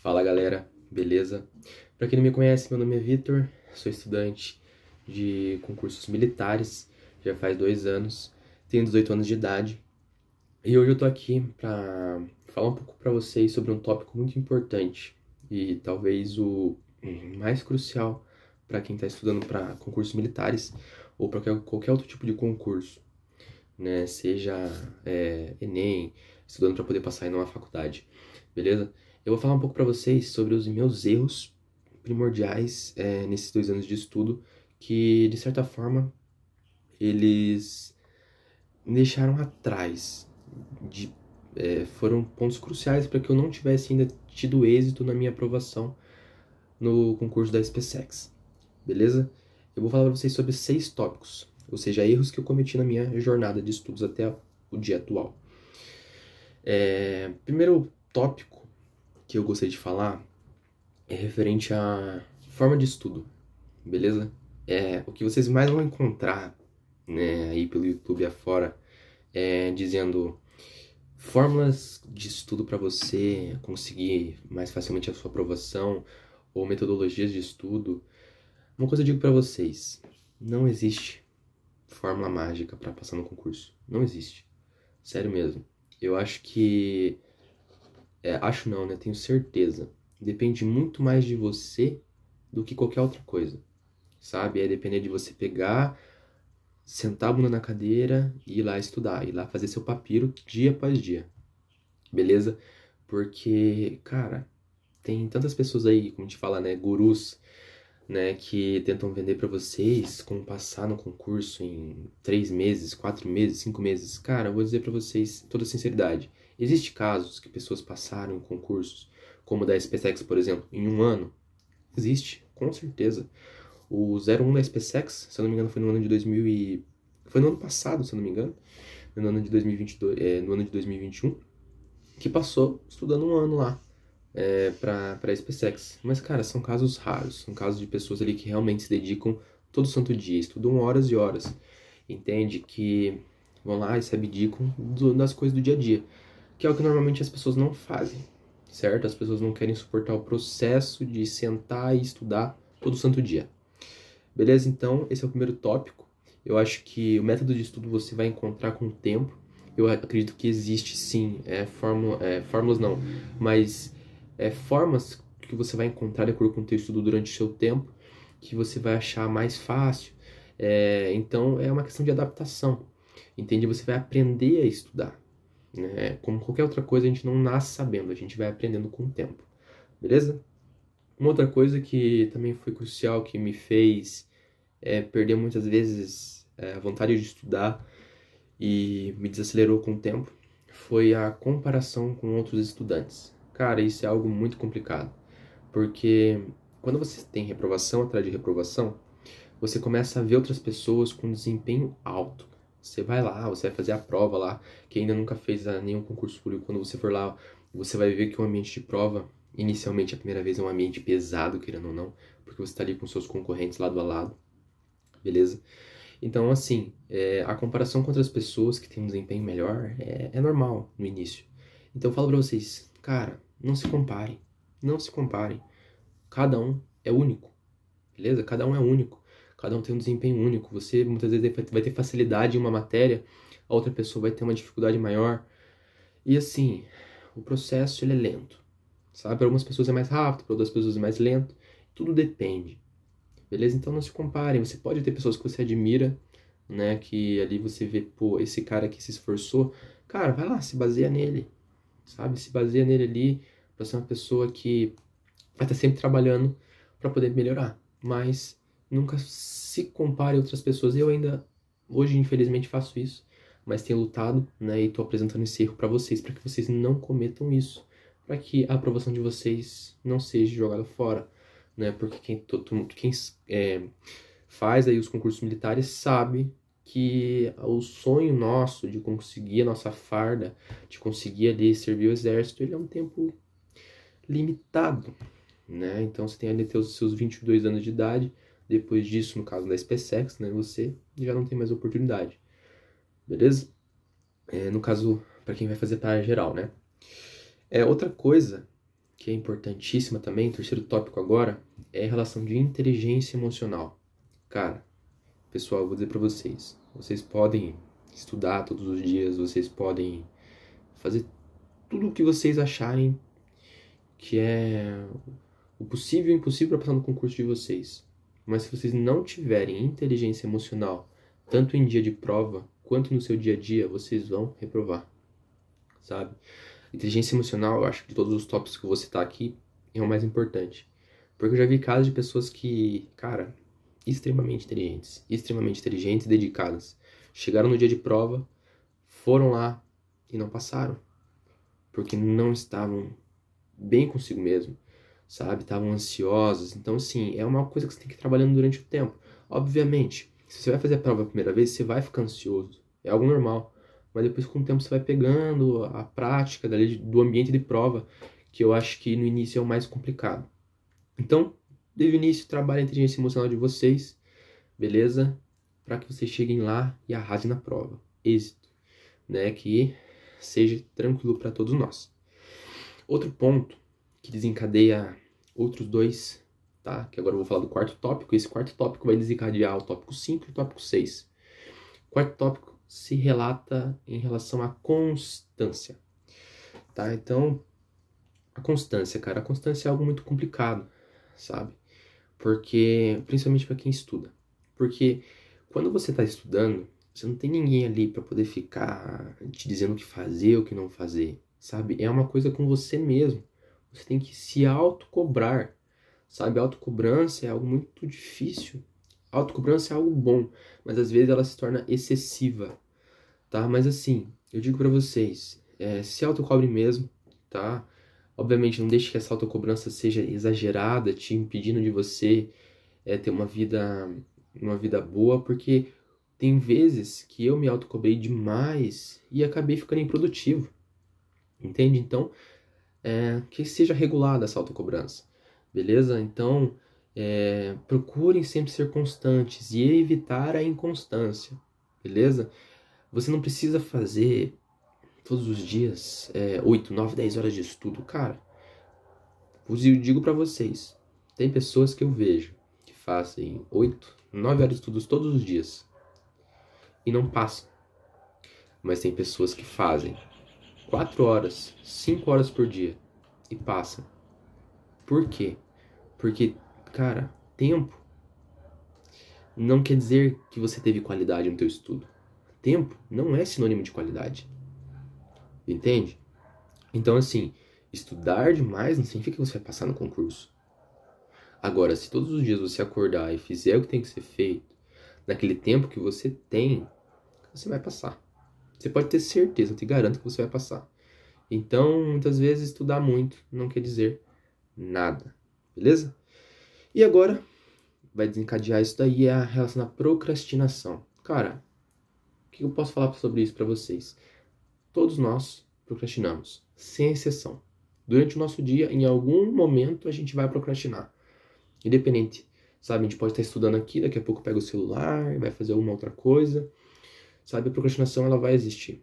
Fala galera, beleza? Para quem não me conhece, meu nome é Vitor, sou estudante de concursos militares, já faz dois anos, tenho 18 anos de idade e hoje eu tô aqui para falar um pouco para vocês sobre um tópico muito importante e talvez o mais crucial para quem está estudando para concursos militares ou para qualquer outro tipo de concurso, né? Seja é, Enem, estudando para poder passar em uma faculdade, beleza? Eu vou falar um pouco para vocês sobre os meus erros primordiais é, nesses dois anos de estudo, que de certa forma eles me deixaram atrás, de, é, foram pontos cruciais para que eu não tivesse ainda tido êxito na minha aprovação no concurso da SpaceX, beleza? Eu vou falar para vocês sobre seis tópicos, ou seja, erros que eu cometi na minha jornada de estudos até o dia atual. É, primeiro tópico que eu gostei de falar é referente à forma de estudo, beleza? É, o que vocês mais vão encontrar né, aí pelo YouTube afora é, dizendo fórmulas de estudo para você conseguir mais facilmente a sua aprovação ou metodologias de estudo. Uma coisa eu digo para vocês: não existe fórmula mágica para passar no concurso. Não existe. Sério mesmo. Eu acho que é, acho não, né? Tenho certeza. Depende muito mais de você do que qualquer outra coisa, sabe? É depender de você pegar, sentar a bunda na cadeira e ir lá estudar, ir lá fazer seu papiro dia após dia, beleza? Porque, cara, tem tantas pessoas aí, como te fala, né? Gurus. Né, que tentam vender para vocês como passar no concurso em três meses, quatro meses, cinco meses. Cara, eu vou dizer para vocês toda sinceridade, Existem casos que pessoas passaram em concursos, como o da SpaceX, por exemplo, em um ano? Existe, com certeza. O 01 da SpaceX, se eu não me engano, foi no ano de 2000 e... Foi no ano passado, se eu não me engano, no ano de, 2022, é, no ano de 2021, que passou estudando um ano lá é, para a SpaceX. Mas, cara, são casos raros, são casos de pessoas ali que realmente se dedicam todo santo dia, estudam horas e horas. Entende que vão lá e se abdicam das coisas do dia a dia que é o que normalmente as pessoas não fazem, certo? As pessoas não querem suportar o processo de sentar e estudar todo santo dia. Beleza? Então, esse é o primeiro tópico. Eu acho que o método de estudo você vai encontrar com o tempo. Eu acredito que existe sim, é, fórmula, é, fórmulas não, mas é, formas que você vai encontrar de acordo com o seu estudo durante o seu tempo, que você vai achar mais fácil. É, então, é uma questão de adaptação, entende? Você vai aprender a estudar. É, como qualquer outra coisa, a gente não nasce sabendo, a gente vai aprendendo com o tempo, beleza? Uma outra coisa que também foi crucial, que me fez é, perder muitas vezes é, a vontade de estudar e me desacelerou com o tempo, foi a comparação com outros estudantes. Cara, isso é algo muito complicado, porque quando você tem reprovação atrás de reprovação, você começa a ver outras pessoas com desempenho alto você vai lá, você vai fazer a prova lá. Quem ainda nunca fez ah, nenhum concurso público, quando você for lá, você vai ver que o ambiente de prova, inicialmente a primeira vez, é um ambiente pesado, querendo ou não, porque você está ali com seus concorrentes lado a lado, beleza? Então, assim, é, a comparação com outras pessoas que têm um desempenho melhor é, é normal no início. Então, eu falo pra vocês, cara, não se comparem. Não se comparem. Cada um é único, beleza? Cada um é único cada um tem um desempenho único. Você muitas vezes vai ter facilidade em uma matéria, a outra pessoa vai ter uma dificuldade maior. E assim, o processo ele é lento. Sabe, para algumas pessoas é mais rápido, para outras pessoas é mais lento. Tudo depende. Beleza? Então não se comparem. Você pode ter pessoas que você admira, né, que ali você vê, pô, esse cara que se esforçou, cara, vai lá, se baseia nele. Sabe? Se baseia nele ali para ser uma pessoa que vai estar sempre trabalhando para poder melhorar. Mas nunca se compare a outras pessoas. Eu ainda, hoje, infelizmente, faço isso, mas tenho lutado, né? E tô apresentando esse erro para vocês, para que vocês não cometam isso. Para que a aprovação de vocês não seja jogada fora, né? Porque quem, todo mundo, quem é, faz aí os concursos militares sabe que o sonho nosso de conseguir a nossa farda, de conseguir ali servir o exército, ele é um tempo limitado, né? Então você tem ali ter os seus 22 anos de idade, depois disso, no caso da SpaceX, né, você já não tem mais oportunidade. Beleza? É, no caso, para quem vai fazer para geral, né? É, outra coisa que é importantíssima também, terceiro tópico agora, é a relação de inteligência emocional. Cara, pessoal, vou dizer para vocês, vocês podem estudar todos os dias, vocês podem fazer tudo o que vocês acharem que é o possível e o impossível para passar no concurso de vocês. Mas se vocês não tiverem inteligência emocional, tanto em dia de prova quanto no seu dia a dia, vocês vão reprovar. Sabe? Inteligência emocional, eu acho que de todos os tópicos que você citar aqui, é o mais importante. Porque eu já vi casos de pessoas que, cara, extremamente inteligentes, extremamente inteligentes e dedicadas. Chegaram no dia de prova, foram lá e não passaram. Porque não estavam bem consigo mesmo, sabe? Estavam ansiosos. Então, assim, é uma coisa que você tem que ir trabalhando durante o tempo. Obviamente, se você vai fazer a prova a primeira vez, você vai ficar ansioso. É algo normal. Mas depois, com o tempo, você vai pegando a prática dali, do ambiente de prova, que eu acho que no início é o mais complicado. Então, desde o início, trabalhe a inteligência emocional de vocês, beleza? Para que vocês cheguem lá e arrasem na prova. Êxito, né? Que seja tranquilo para todos nós. Outro ponto que desencadeia outros dois, tá? Que agora eu vou falar do quarto tópico. Esse quarto tópico vai desencadear o tópico 5 e o tópico 6. quarto tópico se relata em relação à constância, tá? Então, a constância, cara, a constância é algo muito complicado, sabe? Porque, principalmente para quem estuda. Porque quando você está estudando, você não tem ninguém ali para poder ficar te dizendo o que fazer, o que não fazer, sabe? É uma coisa com você mesmo. Você tem que se autocobrar. Sabe, autocobrança é algo muito difícil. Autocobrança é algo bom, mas às vezes ela se torna excessiva, tá? Mas assim, eu digo para vocês, é, se autocobre mesmo, tá? Obviamente não deixe que essa autocobrança seja exagerada, te impedindo de você é, ter uma vida uma vida boa, porque tem vezes que eu me autocobrei demais e acabei ficando improdutivo. Entende? Então, é, que seja regulada essa autocobrança, beleza? Então, é, procurem sempre ser constantes e evitar a inconstância, beleza? Você não precisa fazer todos os dias é, 8, 9, 10 horas de estudo, cara. Eu digo para vocês, tem pessoas que eu vejo que fazem 8, 9 horas de estudos todos os dias e não passam. Mas tem pessoas que fazem quatro horas, cinco horas por dia e passa. Por quê? Porque, cara, tempo não quer dizer que você teve qualidade no teu estudo. Tempo não é sinônimo de qualidade. Entende? Então, assim, estudar demais não significa que você vai passar no concurso. Agora, se todos os dias você acordar e fizer o que tem que ser feito, naquele tempo que você tem, você vai passar. Você pode ter certeza, eu te garanto que você vai passar. Então, muitas vezes, estudar muito não quer dizer nada, beleza? E agora, vai desencadear isso daí é a relação à procrastinação. Cara, o que eu posso falar sobre isso para vocês? Todos nós procrastinamos, sem exceção. Durante o nosso dia, em algum momento, a gente vai procrastinar. Independente, sabe? A gente pode estar estudando aqui, daqui a pouco pega o celular, vai fazer alguma outra coisa sabe? A procrastinação ela vai existir.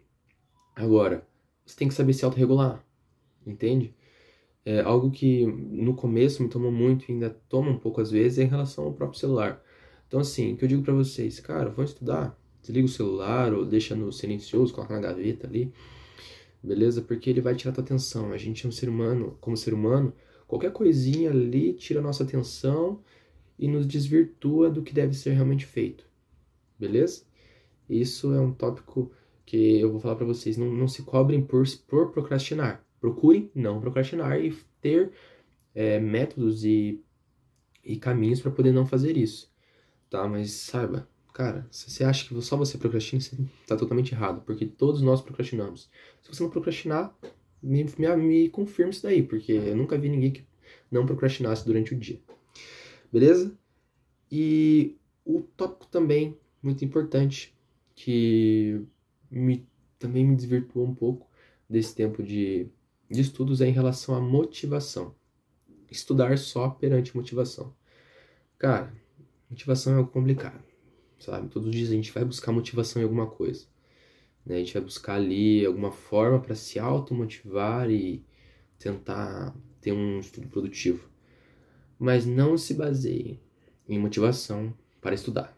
Agora, você tem que saber se autorregular, entende? É algo que no começo me tomou muito e ainda toma um pouco às vezes é em relação ao próprio celular. Então, assim, o que eu digo para vocês, cara, vão estudar, desliga o celular ou deixa no silencioso, coloca na gaveta ali, beleza? Porque ele vai tirar tua atenção. A gente é um ser humano, como ser humano, qualquer coisinha ali tira nossa atenção e nos desvirtua do que deve ser realmente feito, beleza? Isso é um tópico que eu vou falar para vocês. Não, não se cobrem por, por procrastinar. Procurem não procrastinar e ter é, métodos e, e caminhos para poder não fazer isso. Tá? Mas saiba, cara, se você acha que só você procrastina, você tá totalmente errado. Porque todos nós procrastinamos. Se você não procrastinar, me, me, me confirma isso daí. Porque eu nunca vi ninguém que não procrastinasse durante o dia. Beleza? E o tópico também muito importante que me, também me desvirtuou um pouco desse tempo de, de estudos é em relação à motivação. Estudar só perante motivação. Cara, motivação é algo complicado, sabe? Todos os dias a gente vai buscar motivação em alguma coisa. Né? A gente vai buscar ali alguma forma para se automotivar e tentar ter um estudo produtivo. Mas não se baseie em motivação para estudar.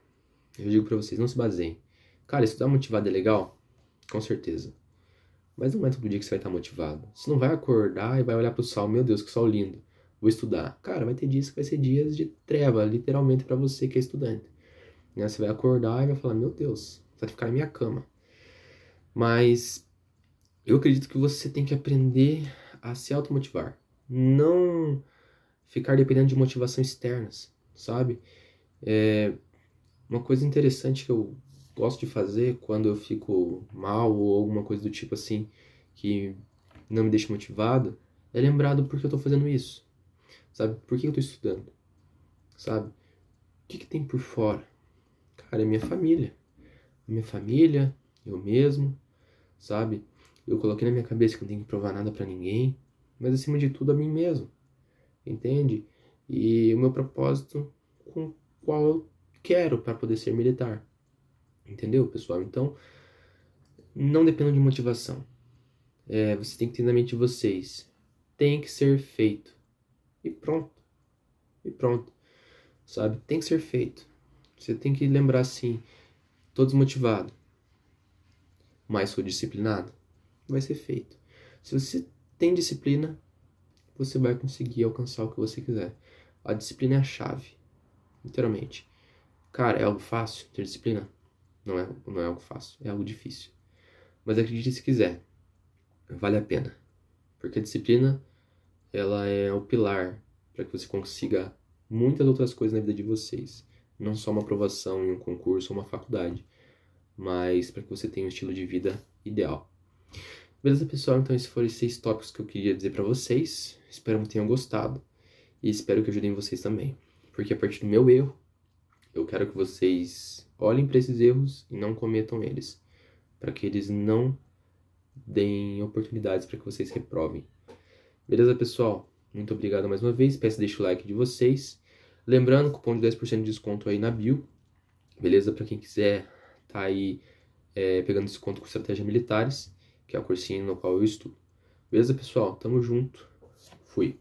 Eu digo para vocês, não se baseiem. Cara, estudar motivado é legal? Com certeza. Mas não é todo dia que você vai estar motivado. Você não vai acordar e vai olhar pro sol, meu Deus, que sol lindo. Vou estudar. Cara, vai ter dias que vai ser dias de treva, literalmente, para você que é estudante. Né? Você vai acordar e vai falar, meu Deus, vai ficar na minha cama. Mas eu acredito que você tem que aprender a se automotivar. Não ficar dependendo de motivações externas, sabe? É, uma coisa interessante que eu gosto de fazer quando eu fico mal ou alguma coisa do tipo assim que não me deixa motivado, é lembrado porque eu estou fazendo isso. Sabe? Por que eu estou estudando? Sabe? O que, que tem por fora? Cara, é minha família. Minha família, eu mesmo, sabe? Eu coloquei na minha cabeça que não tenho que provar nada para ninguém, mas acima de tudo a mim mesmo, entende? E o meu propósito com qual eu quero para poder ser militar. Entendeu, pessoal? Então, não dependam de motivação. É, você tem que ter na mente de vocês. Tem que ser feito. E pronto. E pronto. Sabe? Tem que ser feito. Você tem que lembrar assim, tô desmotivado, mas sou disciplinado, vai ser feito. Se você tem disciplina, você vai conseguir alcançar o que você quiser. A disciplina é a chave, literalmente. Cara, é algo fácil ter disciplina? Não é, não é algo fácil, é algo difícil. Mas acredite se quiser, vale a pena. Porque a disciplina, ela é o pilar para que você consiga muitas outras coisas na vida de vocês. Não só uma aprovação em um concurso ou uma faculdade, mas para que você tenha um estilo de vida ideal. Beleza, pessoal? Então, esses foram os seis tópicos que eu queria dizer para vocês. Espero que tenham gostado e espero que ajudem vocês também. Porque a partir do meu erro, eu quero que vocês olhem para esses erros e não cometam eles, para que eles não deem oportunidades para que vocês reprovem. Beleza, pessoal? Muito obrigado mais uma vez. Peço deixe o like de vocês. Lembrando, cupom de 10% de desconto aí na bio. Beleza? Para quem quiser tá aí é, pegando desconto com estratégia militares, que é o cursinho no qual eu estudo. Beleza, pessoal? Tamo junto. Fui.